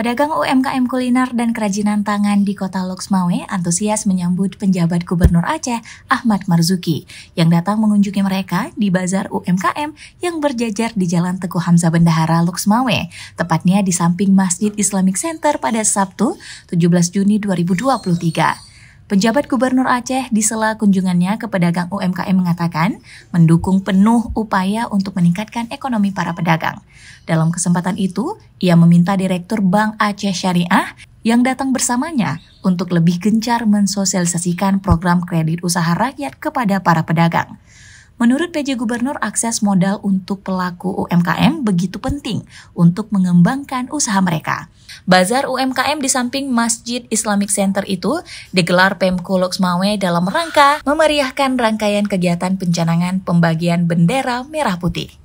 Pedagang UMKM kuliner dan kerajinan tangan di kota Loksmawe antusias menyambut penjabat Gubernur Aceh Ahmad Marzuki yang datang mengunjungi mereka di Bazar UMKM yang berjajar di Jalan Teguh Hamzah Bendahara Loksmawe, tepatnya di samping Masjid Islamic Center pada Sabtu 17 Juni 2023. Penjabat Gubernur Aceh di sela kunjungannya ke pedagang UMKM mengatakan mendukung penuh upaya untuk meningkatkan ekonomi para pedagang. Dalam kesempatan itu, ia meminta Direktur Bank Aceh Syariah yang datang bersamanya untuk lebih gencar mensosialisasikan program kredit usaha rakyat kepada para pedagang. Menurut PJ Gubernur, akses modal untuk pelaku UMKM begitu penting untuk mengembangkan usaha mereka. Bazar UMKM di samping Masjid Islamic Center itu digelar Pemko Loksmawe dalam rangka memeriahkan rangkaian kegiatan pencanangan pembagian bendera merah putih.